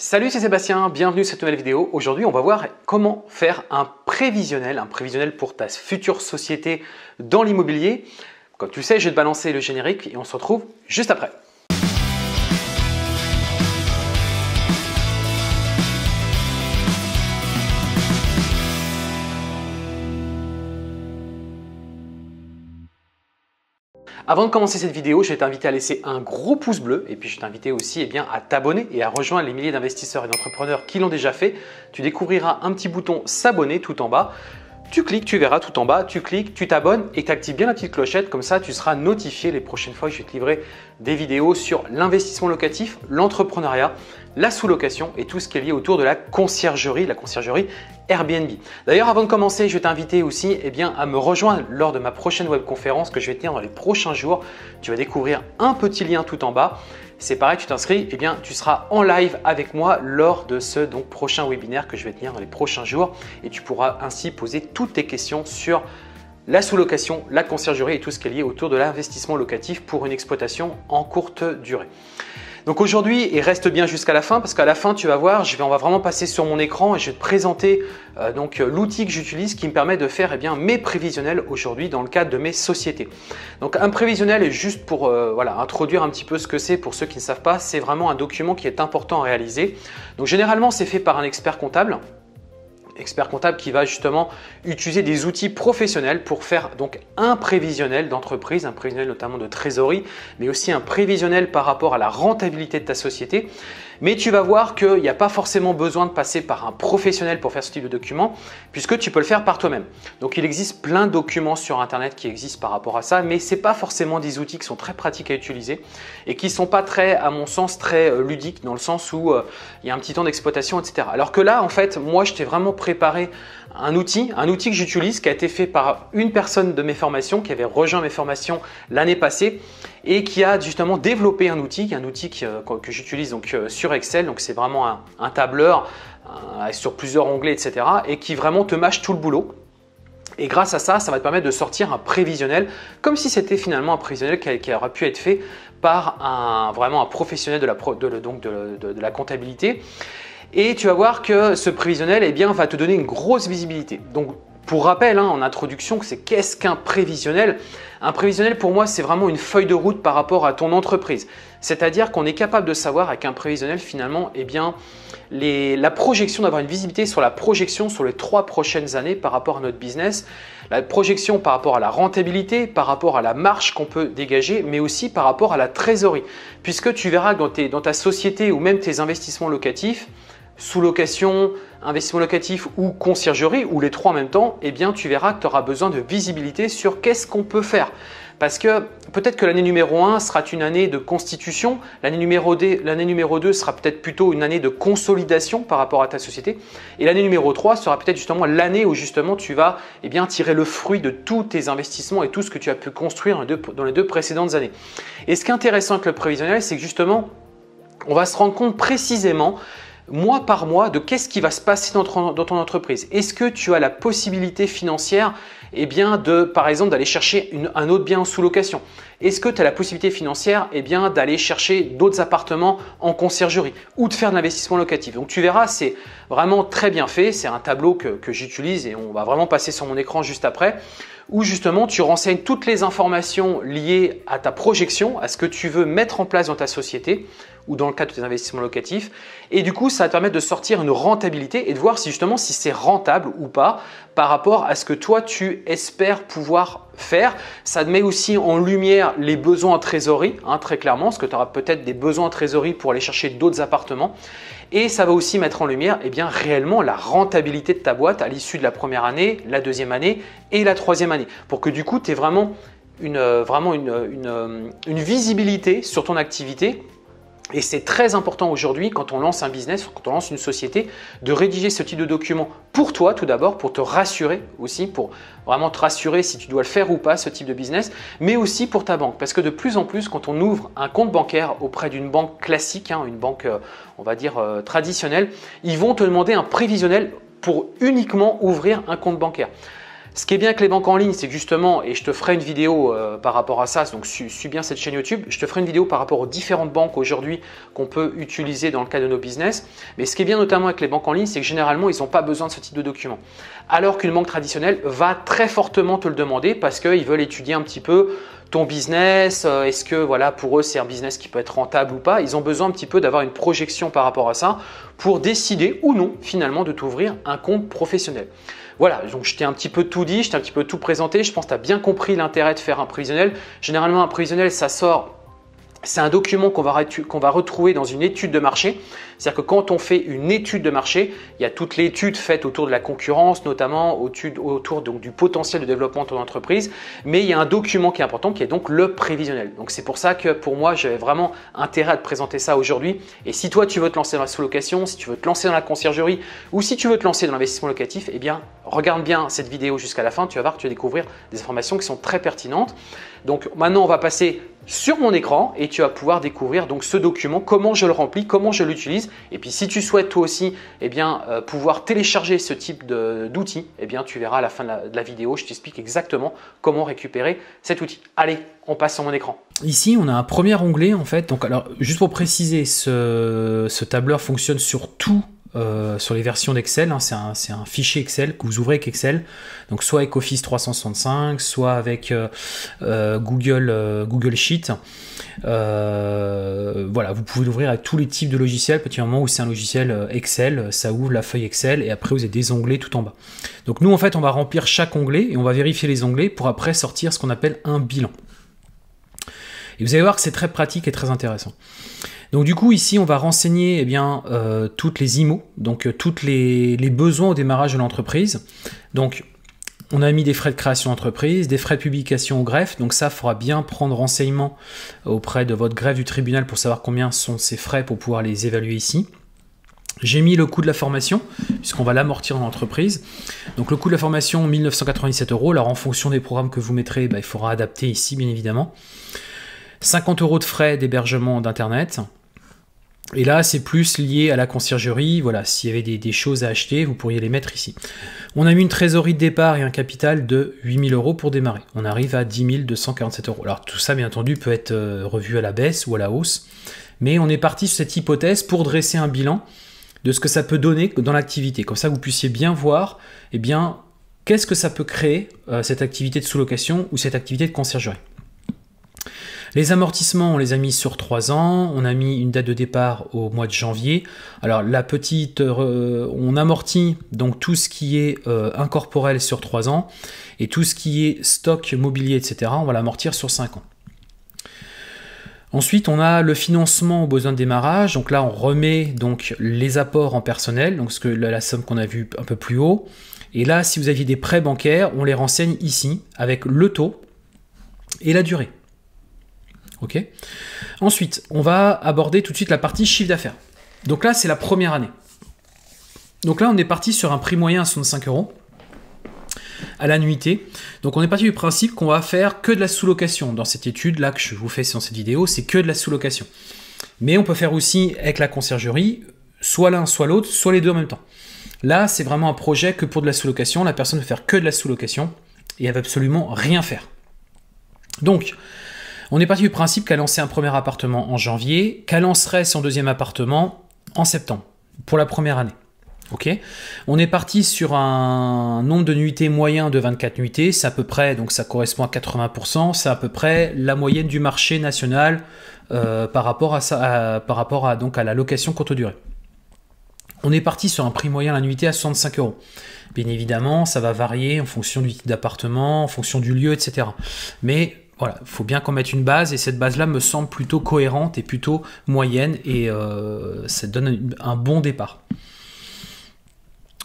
Salut, c'est Sébastien, bienvenue cette nouvelle vidéo. Aujourd'hui, on va voir comment faire un prévisionnel, un prévisionnel pour ta future société dans l'immobilier. Comme tu sais, je vais te balancer le générique et on se retrouve juste après. Avant de commencer cette vidéo, je vais t'inviter à laisser un gros pouce bleu et puis je vais t'inviter aussi eh bien, à t'abonner et à rejoindre les milliers d'investisseurs et d'entrepreneurs qui l'ont déjà fait. Tu découvriras un petit bouton s'abonner tout en bas. Tu cliques, tu verras tout en bas, tu cliques, tu t'abonnes et tu actives bien la petite clochette, comme ça tu seras notifié les prochaines fois que je vais te livrer des vidéos sur l'investissement locatif, l'entrepreneuriat, la sous-location et tout ce qui est lié autour de la conciergerie, la conciergerie Airbnb. D'ailleurs, avant de commencer, je vais t'inviter aussi eh bien, à me rejoindre lors de ma prochaine webconférence que je vais tenir dans les prochains jours. Tu vas découvrir un petit lien tout en bas. C'est pareil, tu t'inscris, eh bien, tu seras en live avec moi lors de ce donc, prochain webinaire que je vais tenir dans les prochains jours et tu pourras ainsi poser toutes tes questions sur la sous-location, la conciergerie et tout ce qui est lié autour de l'investissement locatif pour une exploitation en courte durée. Donc aujourd'hui, et reste bien jusqu'à la fin, parce qu'à la fin, tu vas voir, je vais, on va vraiment passer sur mon écran et je vais te présenter euh, donc euh, l'outil que j'utilise qui me permet de faire eh bien, mes prévisionnels aujourd'hui dans le cadre de mes sociétés. Donc un prévisionnel, est juste pour euh, introduire un petit peu ce que c'est pour ceux qui ne savent pas, c'est vraiment un document qui est important à réaliser. Donc généralement, c'est fait par un expert comptable expert comptable qui va justement utiliser des outils professionnels pour faire donc un prévisionnel d'entreprise, un prévisionnel notamment de trésorerie, mais aussi un prévisionnel par rapport à la rentabilité de ta société. Mais tu vas voir qu'il n'y a pas forcément besoin de passer par un professionnel pour faire ce type de document, puisque tu peux le faire par toi-même. Donc il existe plein de documents sur Internet qui existent par rapport à ça, mais ce n'est pas forcément des outils qui sont très pratiques à utiliser et qui ne sont pas très, à mon sens, très euh, ludiques, dans le sens où euh, il y a un petit temps d'exploitation, etc. Alors que là, en fait, moi, je t'ai vraiment préparé un outil, un outil que j'utilise qui a été fait par une personne de mes formations, qui avait rejoint mes formations l'année passée et qui a justement développé un outil, un outil euh, que, j'utilise donc euh, sur Excel. Donc c'est vraiment un, tableur euh, sur plusieurs onglets, etc. Et qui vraiment te mâche tout le boulot. Et grâce à ça, ça va te permettre de sortir un prévisionnel, comme si c'était finalement un prévisionnel qui, aurait pu être fait par un, vraiment un professionnel de la, donc la comptabilité. Et tu vas voir que ce prévisionnel eh bien, va te donner une grosse visibilité. Donc pour rappel, hein, en introduction, c'est qu'est-ce qu'un prévisionnel Un prévisionnel, pour moi, c'est vraiment une feuille de route par rapport à ton entreprise. C'est-à-dire qu'on est capable de savoir avec un prévisionnel, finalement, eh bien, la projection, d'avoir une visibilité sur la projection sur les trois prochaines années par rapport à notre business, la projection par rapport à la rentabilité, par rapport à la marge qu'on peut dégager, mais aussi par rapport à la trésorerie. Puisque tu verras dans ta société ou même tes investissements locatifs, sous-location, investissement locatif ou conciergerie, ou les trois en même temps, eh bien tu verras que tu auras besoin de visibilité sur qu'est-ce qu'on peut faire. Parce que peut-être que l'année numéro 1 sera une année de constitution, l'année numéro, numéro 2 sera peut-être plutôt une année de consolidation par rapport à ta société, et l'année numéro 3 sera peut-être justement l'année où justement tu vas eh bien, tirer le fruit de tous tes investissements et tout ce que tu as pu construire dans les deux précédentes années. Et ce qui est intéressant avec le prévisionnel, c'est que justement, on va se rendre compte précisément mois par mois de qu'est-ce qui va se passer dans ton, entreprise. Est-ce que tu as la possibilité financière eh bien, de, par exemple, d'aller chercher un autre bien en sous-location Est-ce que tu as la possibilité financière eh bien, d'aller chercher d'autres appartements en conciergerie ou de faire de l'investissement locatif Donc tu verras, c'est vraiment très bien fait. C'est un tableau que, que j'utilise et on va vraiment passer sur mon écran juste après où justement tu renseignes toutes les informations liées à ta projection, à ce que tu veux mettre en place dans ta société, ou dans le cadre de tes investissements locatifs. Et du coup, ça va te permettre de sortir une rentabilité et de voir si justement si c'est rentable ou pas par rapport à ce que toi tu espères pouvoir faire. Ça te met aussi en lumière les besoins en trésorerie, hein, très clairement, parce que tu auras peut-être des besoins en trésorerie pour aller chercher d'autres appartements. Et ça va aussi mettre en lumière eh bien, réellement la rentabilité de ta boîte à l'issue de la première année, la deuxième année et la troisième année. Pour que du coup, tu aies vraiment une euh, euh, euh, visibilité sur ton activité et c'est très important aujourd'hui, quand on lance un business, quand on lance une société, de rédiger ce type de document pour toi tout d'abord, pour te rassurer aussi, pour vraiment te rassurer si tu dois le faire ou pas, ce type de business, mais aussi pour ta banque. Parce que de plus en plus, quand on ouvre un compte bancaire auprès d'une banque classique, hein, une banque, euh, on va dire, euh, traditionnelle, ils vont te demander un prévisionnel pour uniquement ouvrir un compte bancaire. Ce qui est bien avec les banques en ligne, c'est que justement, et je te ferai une vidéo euh, par rapport à ça, donc suis, bien cette chaîne YouTube, je te ferai une vidéo par rapport aux différentes banques aujourd'hui qu'on peut utiliser dans le cas de nos business. Mais ce qui est bien notamment avec les banques en ligne, c'est que généralement, ils n'ont pas besoin de ce type de document. Alors qu'une banque traditionnelle va très fortement te le demander parce qu'ils veulent étudier un petit peu ton business, euh, est-ce que voilà pour eux c'est un business qui peut être rentable ou pas Ils ont besoin un petit peu d'avoir une projection par rapport à ça pour décider ou non finalement de t'ouvrir un compte professionnel. Voilà, donc je t'ai un petit peu tout dit, je t'ai un petit peu tout présenté. Je pense que tu as bien compris l'intérêt de faire un prévisionnel. Généralement, un prévisionnel, ça sort c'est un document qu'on va, retrouver dans une étude de marché. C'est-à-dire que quand on fait une étude de marché, il y a toute l'étude faite autour de la concurrence, notamment autour, du potentiel de développement de ton entreprise. Mais il y a un document qui est important, qui est donc le prévisionnel. Donc c'est pour ça que pour moi, j'avais vraiment intérêt à te présenter ça aujourd'hui. Et si toi, tu veux te lancer dans la sous-location, si tu veux te lancer dans la conciergerie, ou si tu veux te lancer dans l'investissement locatif, eh bien, regarde bien cette vidéo jusqu'à la fin. Tu vas voir que tu vas découvrir des informations qui sont très pertinentes. Donc maintenant, on va passer sur mon écran et tu vas pouvoir découvrir donc ce document, comment je le remplis, comment je l'utilise. Et puis si tu souhaites toi aussi eh bien, euh, pouvoir télécharger ce type d'outil, eh bien, tu verras à la fin de la, vidéo, je t'explique exactement comment récupérer cet outil. Allez, on passe sur mon écran. Ici, on a un premier onglet en fait. Donc alors, juste pour préciser, ce, ce tableur fonctionne sur tout euh, sur les versions d'Excel. Hein, c'est un, fichier Excel que vous ouvrez avec Excel. Donc soit avec Office 365, soit avec euh, euh, Google, Google Sheet. voilà, vous pouvez l'ouvrir avec tous les types de logiciels. Petit moment où c'est un logiciel Excel, ça ouvre la feuille Excel et après vous avez des onglets tout en bas. Donc nous en fait on va remplir chaque onglet et on va vérifier les onglets pour après sortir ce qu'on appelle un bilan. Et vous allez voir que c'est très pratique et très intéressant. Donc du coup, ici, on va renseigner eh bien, euh, toutes les IMO, donc tous euh, toutes les, besoins au démarrage de l'entreprise. Donc on a mis des frais de création d'entreprise, des frais de publication au greffe, donc ça, il faudra bien prendre renseignement auprès de votre greffe du tribunal pour savoir combien sont ces frais pour pouvoir les évaluer ici. J'ai mis le coût de la formation, puisqu'on va l'amortir dans l'entreprise. Donc le coût de la formation, 1997 euros. Alors en fonction des programmes que vous mettrez, bah, il faudra adapter ici, bien évidemment. 50 euros de frais d'hébergement d'Internet. Et là, c'est plus lié à la conciergerie. Voilà, s'il y avait des, choses à acheter, vous pourriez les mettre ici. On a mis une trésorerie de départ et un capital de 8000 euros pour démarrer. On arrive à 10 247 euros. Alors tout ça, bien entendu, peut être euh, revu à la baisse ou à la hausse. Mais on est parti sur cette hypothèse pour dresser un bilan de ce que ça peut donner dans l'activité. Comme ça, vous puissiez bien voir eh bien, qu'est-ce que ça peut créer, euh, cette activité de sous-location ou cette activité de conciergerie. Les amortissements, on les a mis sur trois ans, on a mis une date de départ au mois de janvier. Alors la petite, euh, on amortit donc tout ce qui est euh, incorporel sur trois ans et tout ce qui est stock mobilier, etc., on va l'amortir sur 5 ans. Ensuite, on a le financement aux besoins de démarrage. Donc là, on remet donc les apports en personnel, donc ce que la, la somme qu'on a vue un peu plus haut. Et là, si vous aviez des prêts bancaires, on les renseigne ici avec le taux et la durée. Ok Ensuite, on va aborder tout de suite la partie chiffre d'affaires. Donc là, c'est la première année. Donc là, on est parti sur un prix moyen à 65 euros à l'annuité. Donc on est parti du principe qu'on va faire que de la sous-location. Dans cette étude là que je vous fais dans cette vidéo, c'est que de la sous-location. Mais on peut faire aussi avec la conciergerie, soit l'un, soit l'autre, soit les deux en même temps. Là, c'est vraiment un projet que pour de la sous-location. La personne ne faire que de la sous-location et elle va absolument rien faire. Donc, on est parti du principe qu'elle lançait un premier appartement en janvier, qu'elle lancerait son deuxième appartement en septembre, pour la première année. On est parti sur un nombre de nuitées moyen de 24 nuitées, c'est à peu près, donc ça correspond à 80%, c'est à peu près la moyenne du marché national euh, par rapport, à, ça, par rapport à, donc, à la location courte durée. On est parti sur un prix moyen la nuitée à 65 euros. Bien évidemment, ça va varier en fonction du type d'appartement, en fonction du lieu, etc. Mais voilà, faut bien qu'on mette une base et cette base-là me semble plutôt cohérente et plutôt moyenne et euh, ça donne un bon départ.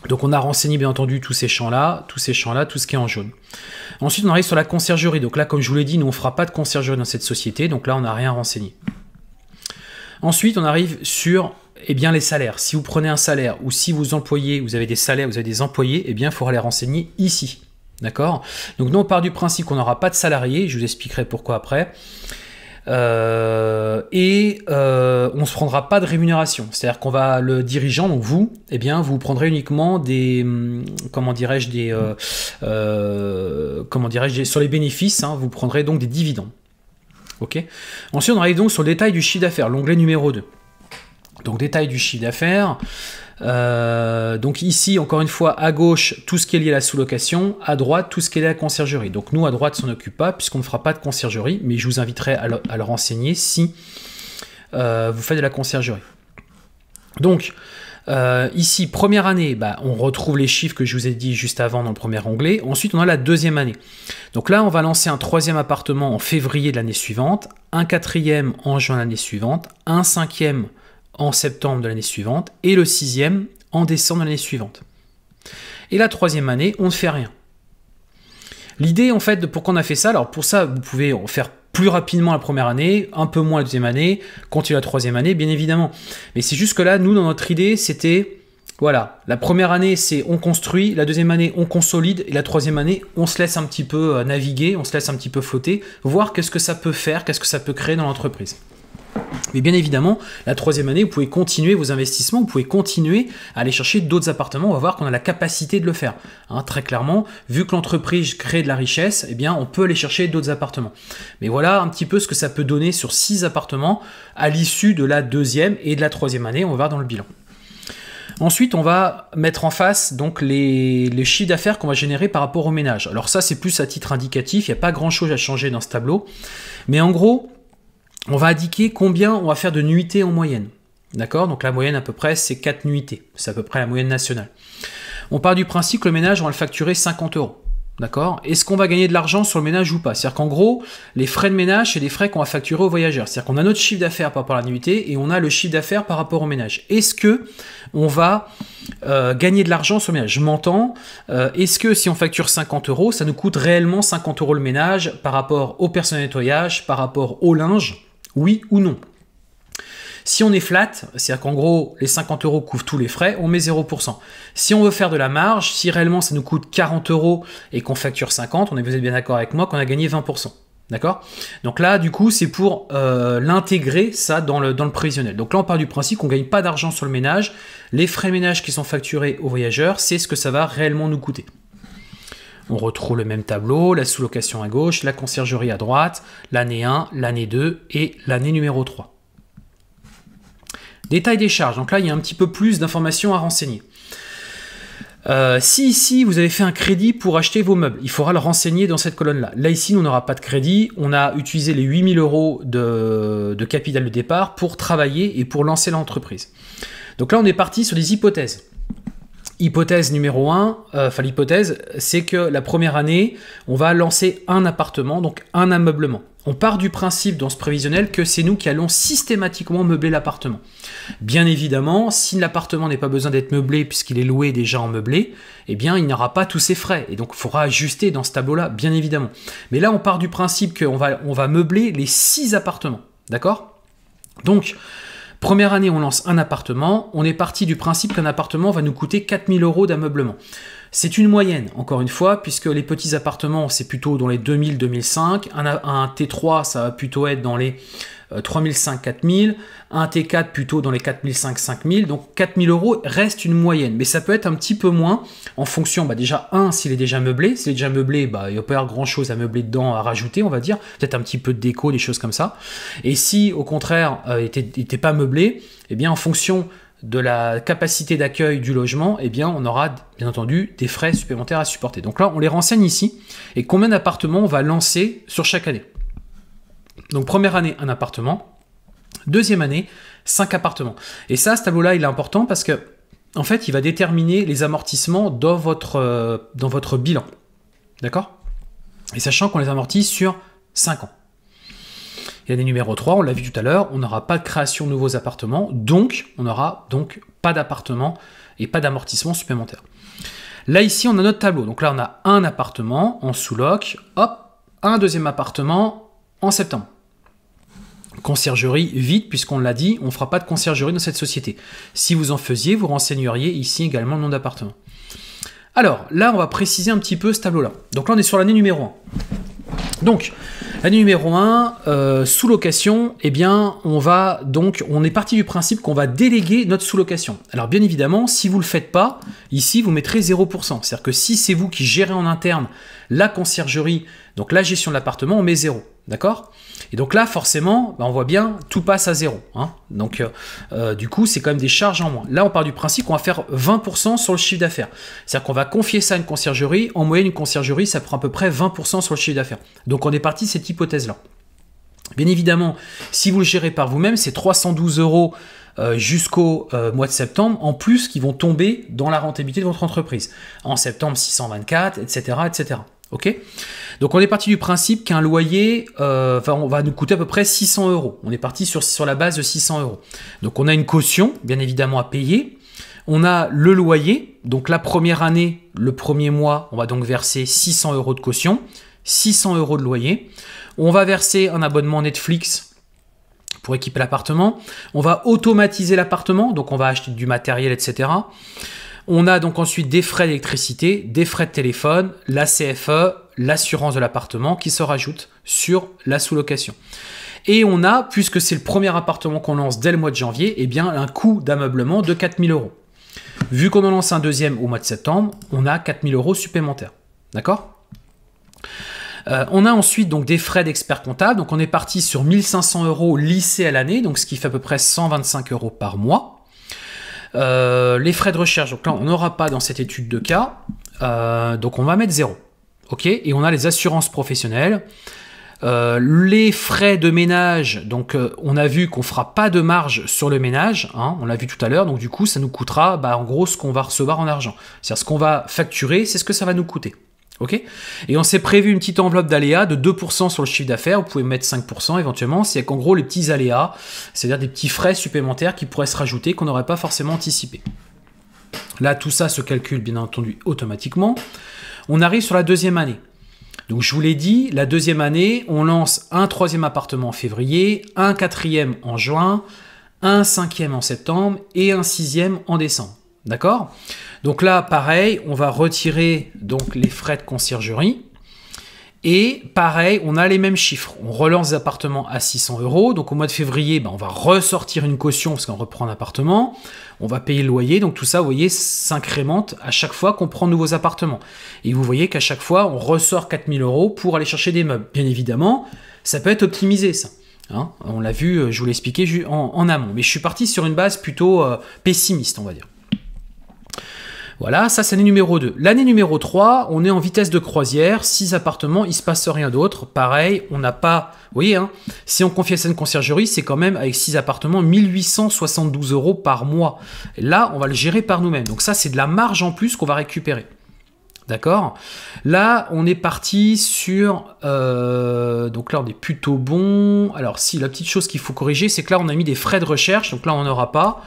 Donc on a renseigné bien entendu tous ces champs-là, tous ces champs-là, tout ce qui est en jaune. Ensuite on arrive sur la conciergerie. Donc là comme je vous l'ai dit, nous on ne fera pas de conciergerie dans cette société, donc là on n'a rien renseigné. Ensuite on arrive sur eh bien, les salaires. Si vous prenez un salaire ou si vous employez, vous avez des salaires, vous avez des employés, eh bien il faudra les renseigner ici. D'accord Donc nous, on part du principe qu'on n'aura pas de salariés, je vous expliquerai pourquoi après. Euh, et euh, on ne se prendra pas de rémunération. C'est-à-dire qu'on va le dirigeant, donc vous, eh bien, vous prendrez uniquement des, hum, comment dirais-je, des, euh, comment dirais-je, sur les bénéfices, hein, vous prendrez donc des dividendes. Ok. Ensuite, on arrive donc sur le détail du chiffre d'affaires, l'onglet numéro 2. Donc détail du chiffre d'affaires. Euh, donc ici, encore une fois, à gauche, tout ce qui est lié à la sous-location, à droite, tout ce qui est lié à la conciergerie. Donc nous, à droite, on s'en occupe pas, puisqu'on ne fera pas de conciergerie, mais je vous inviterai à le, renseigner si euh, vous faites de la conciergerie. Donc, euh, ici, première année, bah, on retrouve les chiffres que je vous ai dit juste avant dans le premier onglet. Ensuite, on a la deuxième année. Donc là, on va lancer un troisième appartement en février de l'année suivante, un quatrième en juin de l'année suivante, un cinquième en septembre de l'année suivante et le sixième en décembre de l'année suivante. Et la troisième année, on ne fait rien. L'idée, en fait, de pourquoi on a fait ça, alors pour ça, vous pouvez en faire plus rapidement la première année, un peu moins la deuxième année, continuer la troisième année, bien évidemment. Mais c'est juste que là, nous, dans notre idée, c'était, voilà, la première année, c'est on construit, la deuxième année, on consolide, et la troisième année, on se laisse un petit peu euh, naviguer, on se laisse un petit peu flotter, voir qu'est-ce que ça peut faire, qu'est-ce que ça peut créer dans l'entreprise. Mais bien évidemment, la troisième année, vous pouvez continuer vos investissements, vous pouvez continuer à aller chercher d'autres appartements. On va voir qu'on a la capacité de le faire. Hein, très clairement, vu que l'entreprise crée de la richesse, eh bien, on peut aller chercher d'autres appartements. Mais voilà un petit peu ce que ça peut donner sur six appartements à l'issue de la deuxième et de la troisième année. On va voir dans le bilan. Ensuite, on va mettre en face donc les, les chiffres d'affaires qu'on va générer par rapport au ménage. Alors ça, c'est plus à titre indicatif. Il n'y a pas grand-chose à changer dans ce tableau. Mais en gros, on va indiquer combien on va faire de nuitées en moyenne. D'accord Donc la moyenne à peu près, c'est 4 nuitées. C'est à peu près la moyenne nationale. On part du principe que le ménage, on va le facturer 50 euros. D'accord Est-ce qu'on va gagner de l'argent sur le ménage ou pas C'est-à-dire qu'en gros, les frais de ménage, c'est les frais qu'on va facturer aux voyageurs. C'est-à-dire qu'on a notre chiffre d'affaires par rapport à la nuitée et on a le chiffre d'affaires par rapport au ménage. Est-ce que on va euh, gagner de l'argent sur le ménage Je m'entends. Euh, est-ce que si on facture 50 euros, ça nous coûte réellement 50 euros le ménage par rapport au personnel nettoyage, par rapport au linge oui ou non si on est flat, c'est-à-dire qu'en gros, les 50 euros couvrent tous les frais, on met 0%. Si on veut faire de la marge, si réellement ça nous coûte 40 euros et qu'on facture 50, on est, vous êtes bien d'accord avec moi qu'on a gagné 20%. D'accord Donc là, du coup, c'est pour euh, l'intégrer ça dans le, dans le prévisionnel. Donc là, on part du principe qu'on ne gagne pas d'argent sur le ménage. Les frais ménage qui sont facturés aux voyageurs, c'est ce que ça va réellement nous coûter. On retrouve le même tableau, la sous-location à gauche, la conciergerie à droite, l'année 1, l'année 2 et l'année numéro 3. Détail des charges, donc là il y a un petit peu plus d'informations à renseigner. Euh, si ici vous avez fait un crédit pour acheter vos meubles, il faudra le renseigner dans cette colonne-là. Là ici, on n'aura pas de crédit. On a utilisé les 8000 euros de, de, capital de départ pour travailler et pour lancer l'entreprise. Donc là, on est parti sur des hypothèses. Hypothèse numéro 1, euh, enfin l'hypothèse, c'est que la première année, on va lancer un appartement, donc un ameublement. On part du principe dans ce prévisionnel que c'est nous qui allons systématiquement meubler l'appartement. Bien évidemment, si l'appartement n'est pas besoin d'être meublé puisqu'il est loué déjà en meublé, eh bien il n'aura pas tous ses frais et donc il faudra ajuster dans ce tableau-là, bien évidemment. Mais là, on part du principe qu'on va, on va meubler les 6 appartements, d'accord Donc, Première année, on lance un appartement. On est parti du principe qu'un appartement va nous coûter 4000 euros d'ameublement. C'est une moyenne, encore une fois, puisque les petits appartements, c'est plutôt dans les 2000-2005. Un, T3, ça va plutôt être dans les 3500-4000. Euh, un T4, plutôt dans les 4500-5000. Donc 4000 euros reste une moyenne. Mais ça peut être un petit peu moins en fonction, bah, déjà, un, s'il est déjà meublé. S'il est déjà meublé, bah, il n'y a pas grand-chose à meubler dedans, à rajouter, on va dire. Peut-être un petit peu de déco, des choses comme ça. Et si, au contraire, il euh, n'était pas meublé, eh bien, en fonction de la capacité d'accueil du logement, eh bien, on aura bien entendu des frais supplémentaires à supporter. Donc là, on les renseigne ici et combien d'appartements on va lancer sur chaque année. Donc première année, un appartement. Deuxième année, cinq appartements. Et ça, ce tableau-là, il est important parce que, en fait, il va déterminer les amortissements dans votre, euh, dans votre bilan. D'accord Et sachant qu'on les amortit sur cinq ans. Il y a 3, on l'a vu tout à l'heure, on n'aura pas de création de nouveaux appartements, donc on n'aura donc pas d'appartement et pas d'amortissement supplémentaire. Là ici, on a notre tableau. Donc là, on a un appartement en sous-loc, hop, un deuxième appartement en septembre. Conciergerie vite, puisqu'on l'a dit, on ne fera pas de conciergerie dans cette société. Si vous en faisiez, vous renseigneriez ici également le nom d'appartement. Alors là, on va préciser un petit peu ce tableau-là. Donc là, on est sur l'année numéro 1. Donc, la numéro 1, euh, sous-location, eh bien, on va donc, on est parti du principe qu'on va déléguer notre sous-location. Alors, bien évidemment, si vous ne le faites pas, ici, vous mettrez 0%. C'est-à-dire que si c'est vous qui gérez en interne la conciergerie, donc la gestion de l'appartement, on met 0. D'accord et donc là, forcément, bah, on voit bien, tout passe à zéro. Hein. Donc, euh, euh, du coup, c'est quand même des charges en moins. Là, on part du principe qu'on va faire 20% sur le chiffre d'affaires. C'est-à-dire qu'on va confier ça à une conciergerie. En moyenne, une conciergerie, ça prend à peu près 20% sur le chiffre d'affaires. Donc, on est parti de cette hypothèse-là. Bien évidemment, si vous le gérez par vous-même, c'est 312 euros euh, jusqu'au mois de septembre, en plus qui vont tomber dans la rentabilité de votre entreprise. En septembre, 624, etc. etc. Donc on est parti du principe qu'un loyer, euh, on va nous coûter à peu près 600 euros. On est parti sur, sur la base de 600 euros. Donc on a une caution, bien évidemment, à payer. On a le loyer. Donc la première année, le premier mois, on va donc verser 600 euros de caution, 600 euros de loyer. On va verser un abonnement Netflix pour équiper l'appartement. On va automatiser l'appartement, donc on va acheter du matériel, etc. On a donc ensuite des frais d'électricité, des frais de téléphone, la CFE, l'assurance de l'appartement qui se rajoute sur la sous-location. Et on a, puisque c'est le premier appartement qu'on lance dès le mois de janvier, eh bien un coût d'ameublement de 4000 euros. Vu qu'on en lance un deuxième au mois de septembre, on a 4000 euros supplémentaires. D'accord euh, on a ensuite donc des frais d'expert comptable. Donc on est parti sur 1500 euros lissés à l'année, donc ce qui fait à peu près 125 euros par mois. Euh, les frais de recherche, donc là on n'aura pas dans cette étude de cas, euh, donc on va mettre zéro, Ok Et on a les assurances professionnelles. Euh, les frais de ménage, donc on a vu qu'on fera pas de marge sur le ménage, hein, on l'a vu tout à l'heure, donc du coup ça nous coûtera bah, en gros ce qu'on va recevoir en argent. C'est-à-dire ce qu'on va facturer, c'est ce que ça va nous coûter. Ok Et on s'est prévu une petite enveloppe d'aléas de 2% sur le chiffre d'affaires. Vous pouvez mettre 5% éventuellement. C'est qu'en gros, les petits aléas, c'est-à-dire des petits frais supplémentaires qui pourraient se rajouter qu'on n'aurait pas forcément anticipé. Là, tout ça se calcule bien entendu automatiquement. On arrive sur la deuxième année. Donc je vous l'ai dit, la deuxième année, on lance un troisième appartement en février, un quatrième en juin, un cinquième en septembre et un sixième en décembre. D'accord Donc là, pareil, on va retirer donc les frais de conciergerie. Et pareil, on a les mêmes chiffres. On relance les appartements à 600 euros. Donc au mois de février, ben, on va ressortir une caution parce qu'on reprend l'appartement. On va payer le loyer. Donc tout ça, vous voyez, s'incrémente à chaque fois qu'on prend de nouveaux appartements. Et vous voyez qu'à chaque fois, on ressort 4000 euros pour aller chercher des meubles. Bien évidemment, ça peut être optimisé, ça. Hein on l'a vu, euh, je vous l'ai expliqué en, amont. Mais je suis parti sur une base plutôt euh, pessimiste, on va dire. Voilà, ça c'est l'année numéro 2. L'année numéro 3, on est en vitesse de croisière, 6 appartements, il se passe rien d'autre. Pareil, on n'a pas... Vous voyez, hein, si on confie à une conciergerie, c'est quand même avec 6 appartements 1872 euros par mois. Là, on va le gérer par nous-mêmes. Donc ça, c'est de la marge en plus qu'on va récupérer. D'accord Là, on est parti sur... Euh, donc là, on est plutôt bon. Alors si, la petite chose qu'il faut corriger, c'est que là, on a mis des frais de recherche. Donc là, on n'aura pas,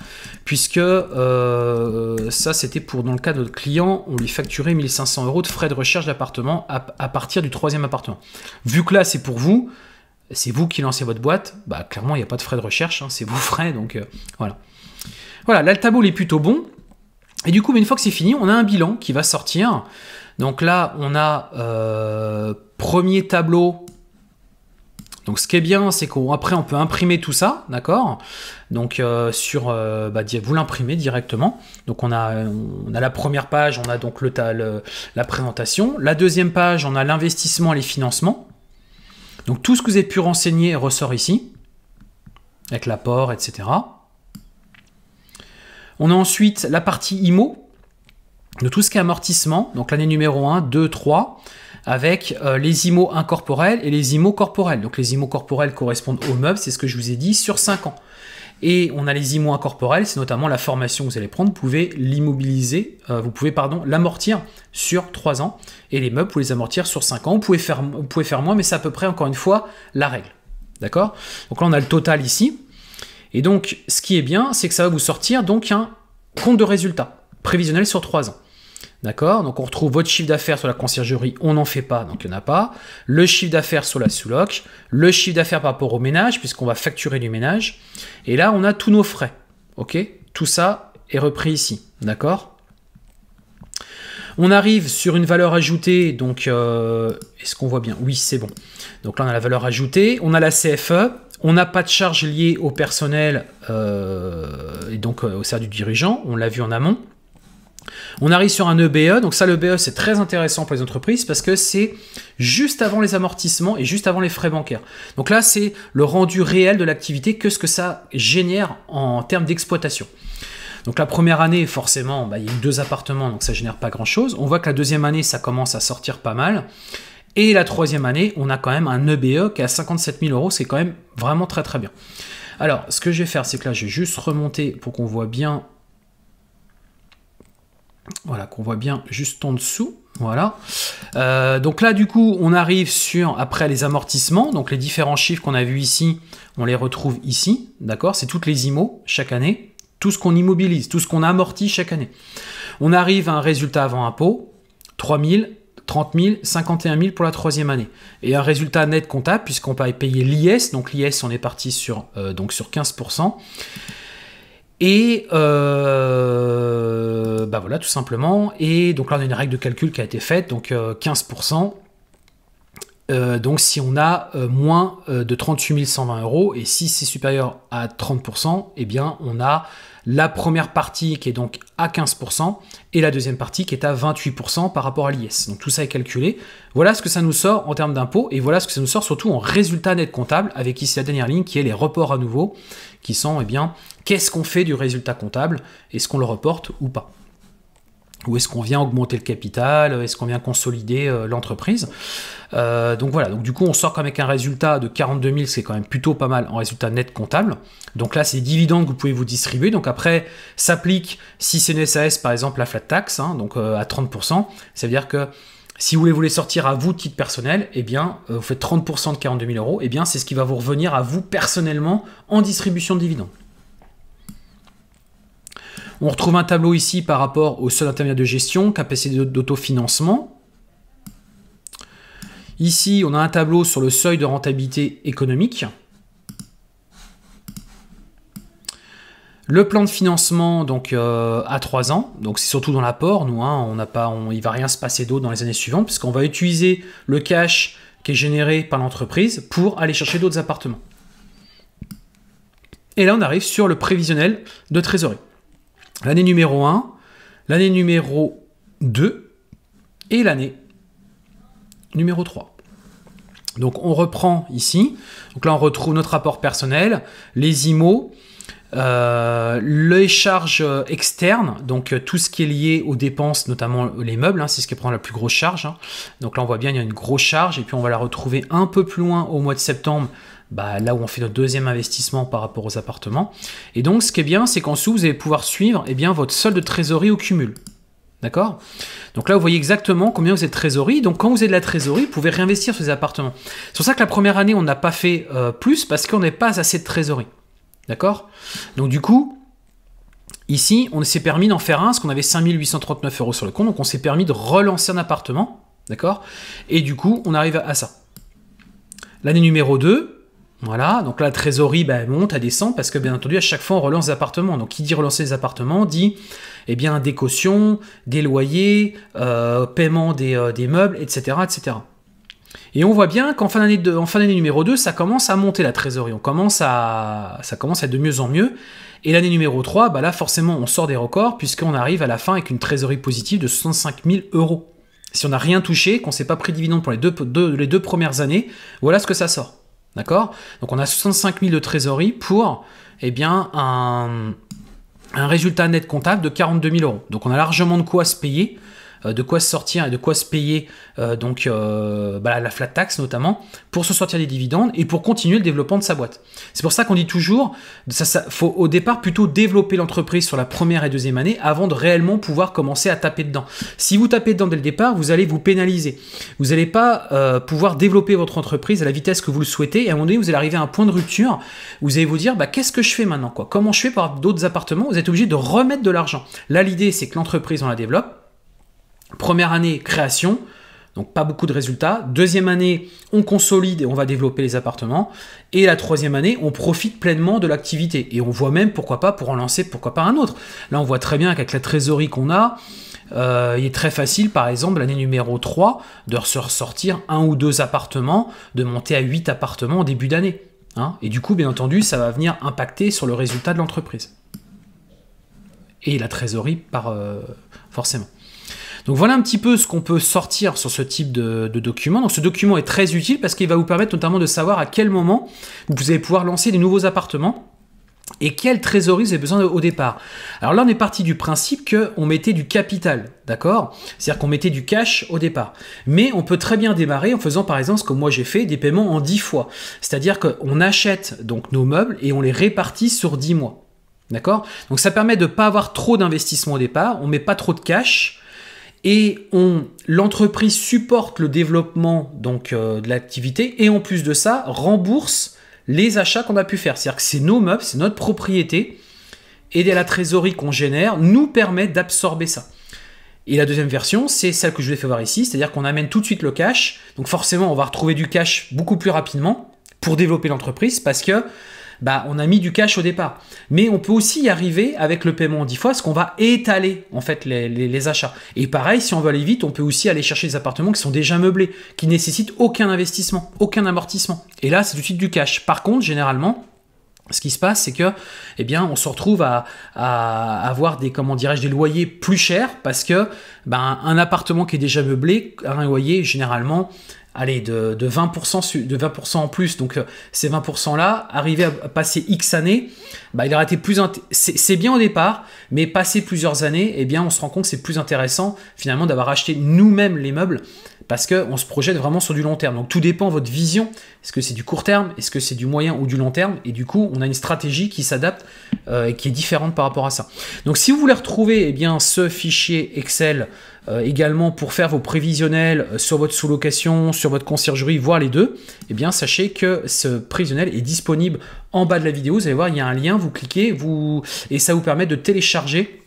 puisque euh, ça, c'était pour, dans le cas de notre client, on lui facturait 1500 euros de frais de recherche d'appartement à, partir du troisième appartement. Vu que là, c'est pour vous, c'est vous qui lancez votre boîte, bah clairement, il n'y a pas de frais de recherche. Hein, c'est vos frais, donc euh, voilà. Voilà, là, le tableau, est plutôt bon. Et du coup, mais une fois que c'est fini, on a un bilan qui va sortir. Donc là, on a euh, premier tableau. Donc ce qui est bien, c'est qu'après, on, peut imprimer tout ça, d'accord Donc euh, sur, euh, bah, vous l'imprimez directement. Donc on a, a la première page, on a donc le, la présentation. La deuxième page, on a l'investissement et les financements. Donc tout ce que vous avez pu renseigner ressort ici, avec l'apport, etc. On a ensuite la partie IMO, de tout ce qui est amortissement, donc l'année numéro 1, 2, 3, avec euh, les IMO incorporels et les IMO corporels. Donc les IMO corporels correspondent aux meubles, c'est ce que je vous ai dit, sur 5 ans. Et on a les IMO incorporels, c'est notamment la formation que vous allez prendre, vous pouvez l'immobiliser, euh, vous pouvez pardon l'amortir sur 3 ans, et les meubles, vous les amortir sur 5 ans. Vous pouvez faire, vous pouvez faire moins, mais c'est à peu près, encore une fois, la règle. D'accord Donc là, on a le total ici. Et donc, ce qui est bien, c'est que ça va vous sortir donc un compte de résultat prévisionnel sur 3 ans. D'accord Donc on retrouve votre chiffre d'affaires sur la conciergerie, on n'en fait pas, donc il n'y en a pas. Le chiffre d'affaires sur la sous-loc, le chiffre d'affaires par rapport au ménage, puisqu'on va facturer du ménage. Et là, on a tous nos frais. OK Tout ça est repris ici. D'accord On arrive sur une valeur ajoutée, donc euh, est-ce qu'on voit bien Oui, c'est bon. Donc là, on a la valeur ajoutée, on a la CFE, on n'a pas de charges liée au personnel euh, et donc euh, au sein du dirigeant, on l'a vu en amont. On arrive sur un EBE, e. donc ça l'EBE c'est très intéressant pour les entreprises parce que c'est juste avant les amortissements et juste avant les frais bancaires. Donc là c'est le rendu réel de l'activité, que ce que ça génère en termes d'exploitation. Donc la première année, forcément, bah, il y a eu deux appartements, donc ça génère pas grand-chose. On voit que la deuxième année, ça commence à sortir pas mal. Et la troisième année, on a quand même un EBE e qui est à 57 000 euros, c'est quand même vraiment très très bien. Alors, ce que je vais faire, c'est que là, je vais juste remonter pour qu'on voit bien. Voilà, qu'on voit bien juste en dessous. Voilà. Euh, donc là, du coup, on arrive sur, après les amortissements, donc les différents chiffres qu'on a vus ici, on les retrouve ici, d'accord C'est toutes les IMO chaque année, tout ce qu'on immobilise, tout ce qu'on amortit chaque année. On arrive à un résultat avant impôt, 3000 30 000, 51 000 pour la troisième année. Et un résultat net comptable, puisqu'on va payer l'IS, donc l'IS on est parti sur, euh, donc sur 15%. Et euh, bah voilà, tout simplement. Et donc là, on a une règle de calcul qui a été faite, donc 15%. Euh, euh, donc si on a moins de 38 120 euros, et si c'est supérieur à 30%, eh bien on a la première partie qui est donc à 15% et la deuxième partie qui est à 28% par rapport à l'IS. Donc tout ça est calculé. Voilà ce que ça nous sort en termes d'impôts et voilà ce que ça nous sort surtout en résultat net comptable avec ici la dernière ligne qui est les reports à nouveau qui sont, eh bien, qu'est-ce qu'on fait du résultat comptable Est-ce qu'on le reporte ou pas ou est-ce qu'on vient augmenter le capital euh, Est-ce qu'on vient consolider euh, l'entreprise euh, Donc voilà, donc du coup on sort quand même avec un résultat de 42 000, c'est quand même plutôt pas mal en résultat net comptable. Donc là c'est les dividendes que vous pouvez vous distribuer. Donc après s'applique si c'est une SAS par exemple la flat tax, hein, donc à 30%, ça veut dire que si vous voulez vous les sortir à vous, titre personnel, et eh bien, vous faites 30% de 42 000 euros, et eh bien, c'est ce qui va vous revenir à vous personnellement en distribution de dividendes. On retrouve un tableau ici par rapport au seul intermédiaire de gestion, capacité d'autofinancement. Ici, on a un tableau sur le seuil de rentabilité économique. Le plan de financement donc euh, à 3 ans, donc c'est surtout dans l'apport, nous, hein, on n'a pas, il va rien se passer d'autre dans les années suivantes, puisqu'on va utiliser le cash qui est généré par l'entreprise pour aller chercher d'autres appartements. Et là on arrive sur le prévisionnel de trésorerie l'année numéro 1, l'année numéro 2 et l'année numéro 3. Donc on reprend ici. Donc là on retrouve notre rapport personnel, les IMO, euh, les charges externes, donc euh, tout ce qui est lié aux dépenses, notamment les meubles, hein, c'est ce qui prend la plus grosse charge. Hein. Donc là on voit bien il y a une grosse charge et puis on va la retrouver un peu plus loin au mois de septembre bah, là où on fait notre deuxième investissement par rapport aux appartements. Et donc, ce qui est bien, c'est qu'en dessous, vous allez pouvoir suivre eh bien, votre solde de trésorerie au cumul. D'accord Donc là, vous voyez exactement combien vous avez de trésorerie. Donc quand vous avez de la trésorerie, vous pouvez réinvestir sur les appartements. C'est pour ça que la première année, on n'a pas fait euh, plus parce qu'on n'est pas assez de trésorerie. D'accord Donc du coup, ici, on s'est permis d'en faire un, parce qu'on avait 5839 euros sur le compte. Donc on s'est permis de relancer un appartement. D'accord Et du coup, on arrive à ça. L'année numéro 2, voilà, donc la trésorerie bah, elle monte, elle descend, parce que bien entendu, à chaque fois, on relance des appartements. Donc, qui dit relancer les appartements dit eh bien, des cautions, des loyers, euh, paiement des, euh, des, meubles, etc., etc. Et on voit bien qu'en fin d'année en fin d'année numéro 2, ça commence à monter la trésorerie. On commence à, ça commence à être de mieux en mieux. Et l'année numéro 3, bah là, forcément, on sort des records, puisqu'on arrive à la fin avec une trésorerie positive de 65 000 euros. Si on n'a rien touché, qu'on ne s'est pas pris dividende pour les deux, les deux premières années, voilà ce que ça sort. D'accord Donc on a 65 000 de trésorerie pour eh bien, un, un résultat net comptable de 42 000 euros. Donc on a largement de quoi se payer euh, de quoi se sortir et de quoi se payer euh, donc euh, bah, la flat tax notamment pour se sortir des dividendes et pour continuer le développement de sa boîte. C'est pour ça qu'on dit toujours, ça, faut au départ plutôt développer l'entreprise sur la première et deuxième année avant de réellement pouvoir commencer à taper dedans. Si vous tapez dedans dès le départ, vous allez vous pénaliser. Vous n'allez pas pouvoir développer votre entreprise à la vitesse que vous le souhaitez et à un moment donné, vous allez arriver à un point de rupture vous allez vous dire, bah, qu'est-ce que je fais maintenant quoi Comment je fais par d'autres appartements Vous êtes obligé de remettre de l'argent. Là, l'idée, c'est que l'entreprise, on la développe Première année, création, donc pas beaucoup de résultats. Deuxième année, on consolide et on va développer les appartements. Et la troisième année, on profite pleinement de l'activité. Et on voit même, pourquoi pas, pour en lancer, pourquoi pas un autre. Là, on voit très bien qu'avec la trésorerie qu'on a, euh, il est très facile, par exemple, l'année numéro 3, de ressortir un ou deux appartements, de monter à huit appartements au début d'année. Hein. et du coup, bien entendu, ça va venir impacter sur le résultat de l'entreprise. Et la trésorerie, par, euh, forcément. Donc voilà un petit peu ce qu'on peut sortir sur ce type de, document. Donc ce document est très utile parce qu'il va vous permettre notamment de savoir à quel moment vous allez pouvoir lancer des nouveaux appartements. Et quelle trésorerie vous avez besoin au départ Alors là, on est parti du principe qu'on mettait du capital, d'accord C'est-à-dire qu'on mettait du cash au départ. Mais on peut très bien démarrer en faisant, par exemple, ce que moi j'ai fait, des paiements en 10 fois. C'est-à-dire qu'on achète donc nos meubles et on les répartit sur 10 mois. D'accord Donc ça permet de ne pas avoir trop d'investissement au départ, on ne met pas trop de cash, et l'entreprise supporte le développement donc euh, de l'activité et en plus de ça rembourse les achats qu'on a pu faire. C'est-à-dire que c'est nos meubles, c'est notre propriété et la trésorerie qu'on génère nous permet d'absorber ça. Et la deuxième version, c'est celle que je vous faire voir ici, c'est-à-dire qu'on amène tout de suite le cash. Donc forcément, on va retrouver du cash beaucoup plus rapidement pour développer l'entreprise parce que bah, on a mis du cash au départ. Mais on peut aussi y arriver avec le paiement en 10 fois, ce qu'on va étaler en fait les, achats. Et pareil, si on veut aller vite, on peut aussi aller chercher des appartements qui sont déjà meublés, qui nécessitent aucun investissement, aucun amortissement. Et là, c'est de suite du cash. Par contre, généralement, ce qui se passe, c'est que, eh bien, on se retrouve à, avoir des, comment dirais des loyers plus chers parce que, ben, un appartement qui est déjà meublé, un loyer généralement allez, de, 20%, de 20 en plus. Donc euh, ces 20%-là, arriver à passer X années, bah, il aurait été plus... C'est bien au départ, mais passer plusieurs années, eh bien, on se rend compte que c'est plus intéressant finalement d'avoir acheté nous-mêmes les meubles parce qu'on se projette vraiment sur du long terme. Donc tout dépend de votre vision. Est-ce que c'est du court terme Est-ce que c'est du moyen ou du long terme Et du coup, on a une stratégie qui s'adapte euh, et qui est différente par rapport à ça. Donc si vous voulez retrouver eh bien, ce fichier Excel euh, également pour faire vos prévisionnels euh, sur votre sous-location, sur votre conciergerie, voire les deux, eh bien sachez que ce prévisionnel est disponible en bas de la vidéo. Vous allez voir, il y a un lien, vous cliquez vous... et ça vous permet de télécharger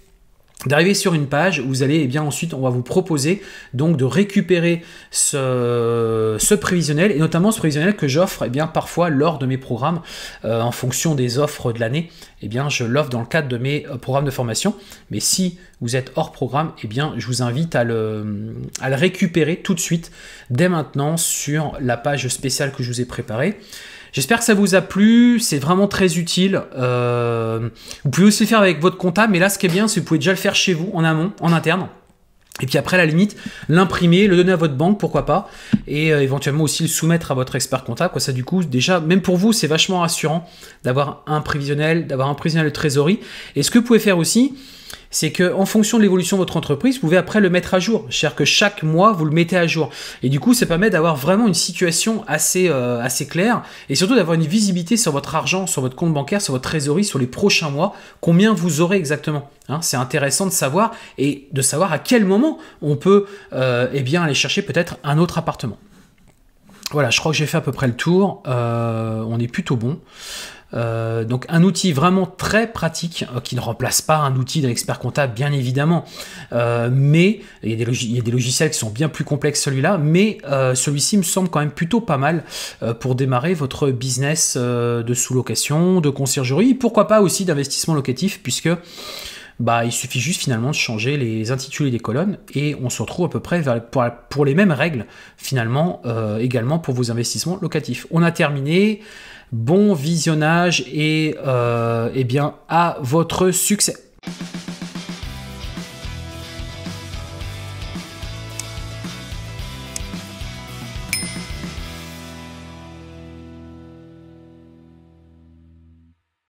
d'arriver sur une page où vous allez, et eh bien ensuite, on va vous proposer donc de récupérer ce, ce prévisionnel, et notamment ce prévisionnel que j'offre, eh bien parfois lors de mes programmes, euh, en fonction des offres de l'année, eh bien je l'offre dans le cadre de mes euh, programmes de formation. Mais si vous êtes hors programme, eh bien je vous invite à le, à le récupérer tout de suite, dès maintenant, sur la page spéciale que je vous ai préparée. J'espère que ça vous a plu, c'est vraiment très utile. Euh, vous pouvez aussi le faire avec votre comptable, mais là ce qui est bien, c'est que vous pouvez déjà le faire chez vous, en amont, en interne. Et puis après, à la limite, l'imprimer, le donner à votre banque, pourquoi pas, et euh, éventuellement aussi le soumettre à votre expert comptable. Quoi. Ça, du coup, déjà, même pour vous, c'est vachement rassurant d'avoir un prévisionnel, d'avoir un prévisionnel de trésorerie. Et ce que vous pouvez faire aussi, c'est que en fonction de l'évolution de votre entreprise, vous pouvez après le mettre à jour. C'est-à-dire que chaque mois, vous le mettez à jour. Et du coup, ça permet d'avoir vraiment une situation assez, euh, assez claire et surtout d'avoir une visibilité sur votre argent, sur votre compte bancaire, sur votre trésorerie, sur les prochains mois, combien vous aurez exactement. Hein, c'est intéressant de savoir et de savoir à quel moment on peut euh, eh bien, aller chercher peut-être un autre appartement. Voilà, je crois que j'ai fait à peu près le tour. Euh, on est plutôt bon. Euh, donc un outil vraiment très pratique euh, qui ne remplace pas un outil dexpert comptable bien évidemment mais il y, a des des logiciels qui sont bien plus complexes que celui-là mais celui-ci me semble quand même plutôt pas mal pour démarrer votre business de sous-location de conciergerie pourquoi pas aussi d'investissement locatif puisque bah, il suffit juste finalement de changer les intitulés des colonnes et on se retrouve à peu près pour, les mêmes règles finalement euh, également pour vos investissements locatifs. On a terminé. Bon visionnage et, euh, eh bien à votre succès.